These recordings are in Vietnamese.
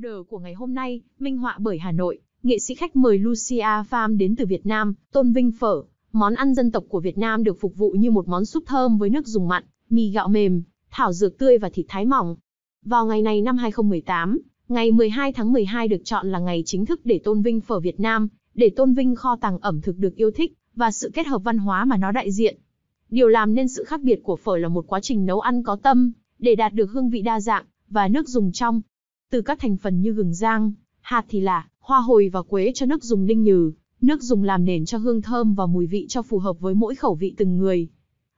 Đờ của ngày hôm nay, minh họa bởi Hà Nội, nghệ sĩ khách mời Lucia Pham đến từ Việt Nam, tôn vinh phở, món ăn dân tộc của Việt Nam được phục vụ như một món súp thơm với nước dùng mặn, mì gạo mềm, thảo dược tươi và thịt thái mỏng. Vào ngày này năm 2018, ngày 12 tháng 12 được chọn là ngày chính thức để tôn vinh phở Việt Nam, để tôn vinh kho tàng ẩm thực được yêu thích và sự kết hợp văn hóa mà nó đại diện. Điều làm nên sự khác biệt của phở là một quá trình nấu ăn có tâm, để đạt được hương vị đa dạng và nước dùng trong. Từ các thành phần như gừng rang, hạt thì là hoa hồi và quế cho nước dùng ninh nhừ, nước dùng làm nền cho hương thơm và mùi vị cho phù hợp với mỗi khẩu vị từng người.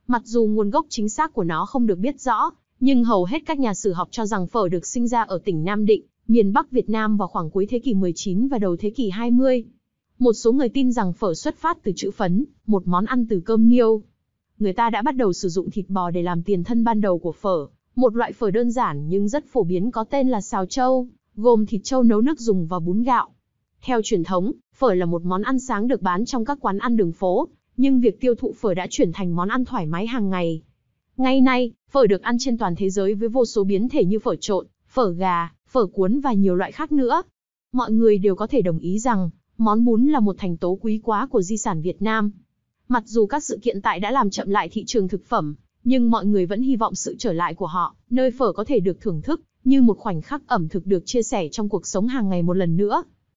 Mặc dù nguồn gốc chính xác của nó không được biết rõ, nhưng hầu hết các nhà sử học cho rằng phở được sinh ra ở tỉnh Nam Định, miền Bắc Việt Nam vào khoảng cuối thế kỷ 19 và đầu thế kỷ 20. Một số người tin rằng phở xuất phát từ chữ phấn, một món ăn từ cơm niêu. Người ta đã bắt đầu sử dụng thịt bò để làm tiền thân ban đầu của phở, một loại phở đơn giản nhưng rất phổ biến có tên là xào trâu, gồm thịt trâu nấu nước dùng và bún gạo. Theo truyền thống, phở là một món ăn sáng được bán trong các quán ăn đường phố, nhưng việc tiêu thụ phở đã chuyển thành món ăn thoải mái hàng ngày. Ngày nay, phở được ăn trên toàn thế giới với vô số biến thể như phở trộn, phở gà, phở cuốn và nhiều loại khác nữa. Mọi người đều có thể đồng ý rằng, món bún là một thành tố quý quá của di sản Việt Nam. Mặc dù các sự kiện tại đã làm chậm lại thị trường thực phẩm, nhưng mọi người vẫn hy vọng sự trở lại của họ, nơi phở có thể được thưởng thức, như một khoảnh khắc ẩm thực được chia sẻ trong cuộc sống hàng ngày một lần nữa.